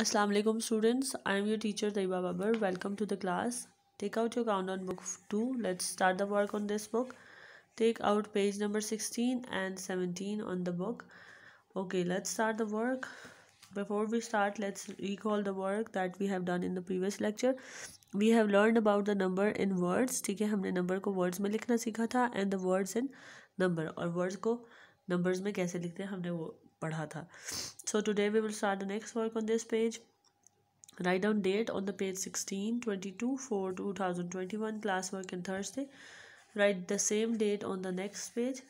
Aslam students I am your teacher Taiba Babar welcome to the class take out your count on book two let's start the work on this book take out page number sixteen and seventeen on the book okay let start the work before we start let's recall the work that we have done in the previous lecture we have learn about the number in words ठीक है हमने number को words में लिखना सीखा था and the words in number और words को नंबर्स में कैसे लिखते हैं हमने वो पढ़ा था so today we will start the next work on this page write down date on the page sixteen twenty two four two thousand twenty one class work in Thursday write the same date on the next page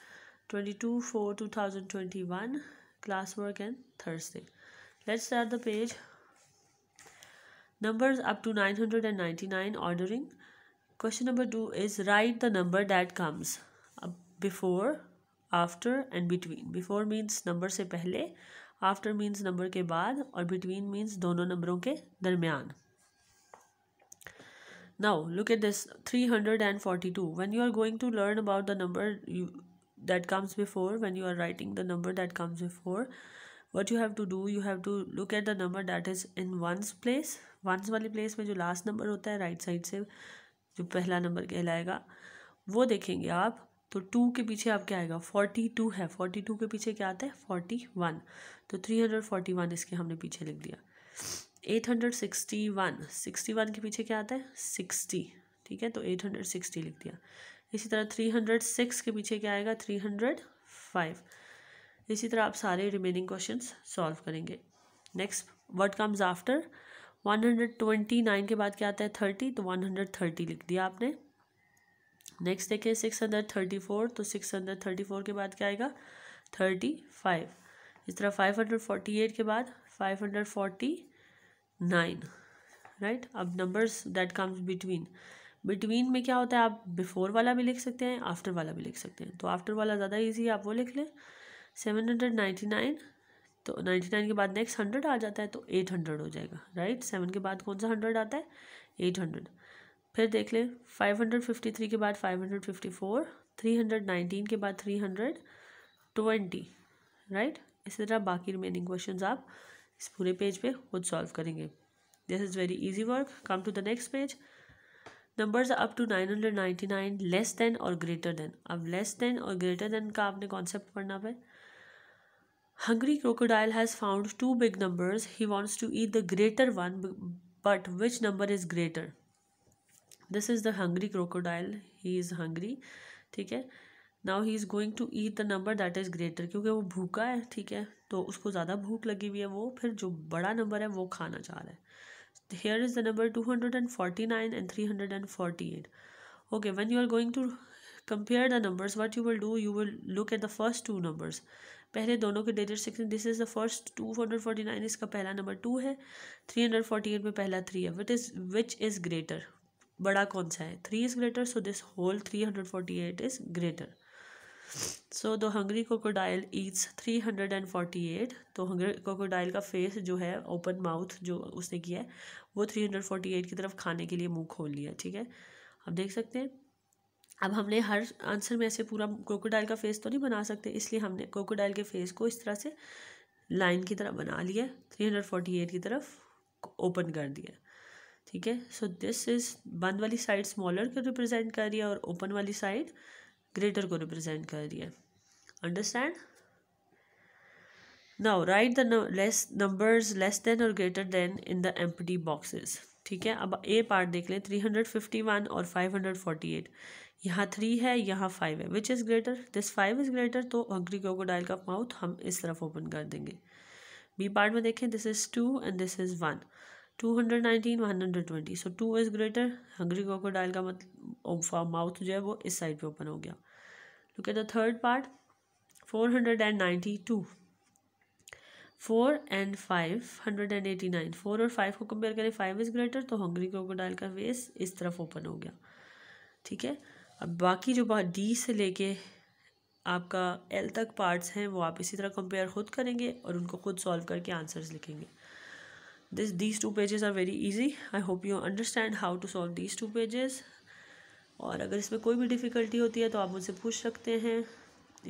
twenty two four two thousand twenty one class work and Thursday let's start the page number up to nine hundred and to nine ordering question number two is write the number that comes before after and between before means number से पहले after means number के बाद और between means दोनों नंबरों के दरमियान now look at this three hundred and forty two when you are going to learn about the number that comes before when you are writing the number that comes before what you have to do you have to look at the number that is in ones place ones वाली place में जो last number होता है right right side से जो पहला number कहलाएगा वो देखेंगे आप तो टू के पीछे आप क्या आएगा फोर्टी टू है फोर्टी टू के पीछे क्या आता है फोर्टी वन तो थ्री हंड्रेड फोर्टी वन इसके हमने पीछे लिख दिया eight hundred sixty one sixty one के पीछे क्या आता है सिक्सटी ठीक है तो एट हंड्रेड सिक्सटी लिख दिया इसी तरह थ्री हंड्रेड सिक्स के पीछे क्या आएगा थ्री हंड्रेड फाइव इसी तरह आप सारे रिमेनिंग क्वेश्चन सॉल्व करेंगे next what comes after one hundred twenty nine के बाद क्या आता है थर्टी तो वन हंड्रेड थर्टी लिख दिया आपने नेक्स्ट देखें सिक्स हंड्रेड थर्टी फोर तो सिक्स हंड्रेड थर्टी फोर के बाद क्या आएगा थर्टी फाइव इस तरह फाइव हंड्रेड फोर्टी एट के बाद five hundred forty nine right अब numbers that comes between between में क्या होता है आप बिफोर वाला भी लिख सकते हैं आफ्टर वाला भी लिख सकते हैं तो आफ्टर वाला ज़्यादा ईजी है आप वो लिख लें सेवन हंड्रेड नाइन्टी नाइन तो नाइन्टी नाइन के बाद नेक्स्ट हंड्रेड आ जाता है तो एट हंड्रेड हो जाएगा राइट सेवन के बाद कौन सा हंड्रेड आता है एट हंड्रेड फिर देख लें फाइव हंड्रेड फिफ्टी थ्री के बाद five hundred fifty four three hundred nineteen के बाद थ्री हंड्रेड ट्वेंटी राइट इसी तरह बाकी रिमेनिंग क्वेश्चंस आप इस पूरे पेज पे खुद सॉल्व करेंगे this is very easy work come to the next page numbers up to nine hundred ninety nine less than और ग्रेटर देन अब लेस देन और ग्रेटर देन का आपने कॉन्सेप्ट पढ़ना है hungry crocodile has found two big numbers he wants to eat the greater one but which number is greater this is the hungry crocodile he is hungry ठीक है now he is going to eat the number that is greater क्योंकि वो भूखा है ठीक है तो उसको ज़्यादा भूख लगी हुई है वो फिर जो बड़ा नंबर है वो खाना चाह रहा है here is the number two hundred and forty nine and three hundred and forty eight okay when you are going to compare the numbers what you will do you will look at the first two numbers पहले दोनों के digit six this is the first two hundred forty nine इसका पहला number two है three hundred forty eight में पहला three है what is which is greater बड़ा कौन सा है three is greater so this whole three hundred forty eight is greater so the hungry crocodile eats three hundred and forty eight तो hungry crocodile का face जो है open mouth जो उसने किया है वो थ्री हंड्रेड फोर्टी एट की तरफ खाने के लिए मुंह खोल लिया ठीक है आप देख सकते हैं अब हमने हर आंसर में ऐसे पूरा कोकोडाइल का फेस तो नहीं बना सकते इसलिए हमने कोकोडाइल के फेस को इस तरह से लाइन की तरह बना लिया थ्री हंड्रेड फोर्टी एट की तरफ ओपन कर दिया ठीक है सो दिस इज़ बंद वाली साइड स्मॉलर को रिप्रेजेंट कर रही है और ओपन वाली साइड ग्रेटर को रिप्रेजेंट कर रही है understand now right the less numbers less than और greater than in the empty boxes ठीक है अब ए पार्ट देख लें थ्री हंड्रेड फिफ्टी वन और फाइव हंड्रेड फोर्टी एट यहाँ थ्री है यहाँ फाइव है which is greater this five is greater तो हंग्री डायल का माउथ हम इस तरफ ओपन कर देंगे बी पार्ट में देखें this is two and this is one two hundred nineteen one hundred twenty so two is greater hungry crocodile का मतलब माउथ जो है वो इस साइड पे ओपन हो गया look at the third part four hundred and ninety two four and five hundred and eighty nine four और फाइव को कंपेयर करें फाइव इज़ ग्रेटर तो हंग्री क्रोकोडाइल का वेस इस तरफ ओपन हो गया ठीक है अब बाकी जो बात डी से लेके आपका एल तक पार्ट्स हैं वो आप इसी तरह कंपेयर खुद करेंगे और उनको खुद सॉल्व करके आंसर्स लिखेंगे this these two pages are very easy i hope you understand how to solve these two pages और अगर इसमें कोई भी डिफ़िकल्टी होती है तो आप मुझसे पूछ सकते हैं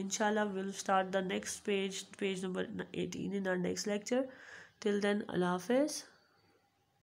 इनशाला will start the next page page number eighteen in our next lecture till then अल्लाह हाफिज़